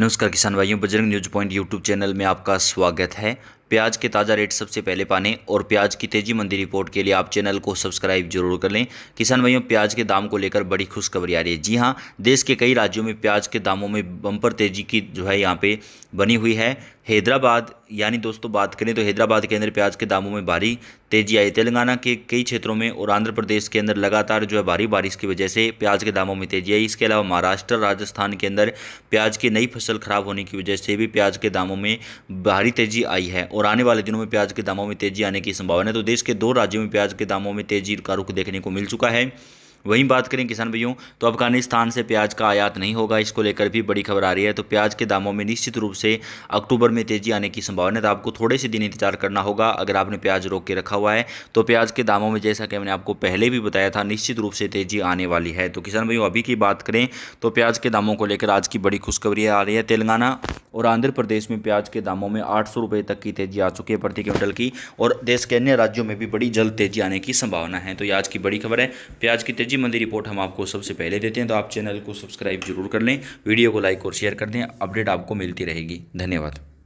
नमस्कार किसान भाइयों Bajrang news point YouTube channel में आपका स्वागत है प्याज के ताज़ा रेट सबसे पहले पाने और प्याज की तेजी मंदी रिपोर्ट के लिए आप चैनल को सब्सक्राइब जरूर कर लें किसान भाइयों प्याज के दाम को लेकर बड़ी खुशखबरी आ रही है जी हाँ देश के कई राज्यों में प्याज के दामों में बम्पर तेजी की जो है यहाँ पे बनी हुई है हैदराबाद यानी दोस्तों बात करें तो हैदराबाद के अंदर प्याज के दामों में भारी तेजी आई तेलंगाना के कई क्षेत्रों में और आंध्र प्रदेश के अंदर लगातार जो है भारी बारिश की वजह से प्याज के दामों में तेजी आई इसके अलावा महाराष्ट्र राजस्थान के अंदर प्याज की नई फसल खराब होने की वजह से भी प्याज के दामों में भारी तेजी आई है और आने वाले दिनों में प्याज के दामों में तेजी आने की संभावना है तो देश के दो राज्यों में प्याज के दामों में तेजी का रुख देखने को मिल चुका है वहीं बात करें किसान भाइयों तो अफगानिस्तान से प्याज का आयात नहीं होगा इसको लेकर भी बड़ी खबर आ रही है तो प्याज के दामों में निश्चित रूप से अक्टूबर में तेजी आने की संभावना है तो आपको थोड़े से दिन इंतजार करना होगा अगर आपने प्याज रोक के रखा हुआ है तो प्याज के दामों में जैसा कि मैंने आपको पहले भी बताया था निश्चित रूप से तेजी आने वाली है तो किसान भाइयों अभी की बात करें तो प्याज के दामों को लेकर आज की बड़ी खुशखबरी आ रही है तेलंगाना और आंध्र प्रदेश में प्याज के दामों में आठ सौ रुपये तक की तेजी आ चुकी है प्रति क्विंटल की और देश के अन्य राज्यों में भी बड़ी जल्द तेजी आने की संभावना है तो ये आज की बड़ी खबर है प्याज की तेजी मंदी रिपोर्ट हम आपको सबसे पहले देते हैं तो आप चैनल को सब्सक्राइब जरूर कर लें वीडियो को लाइक और शेयर कर दें अपडेट आपको मिलती रहेगी धन्यवाद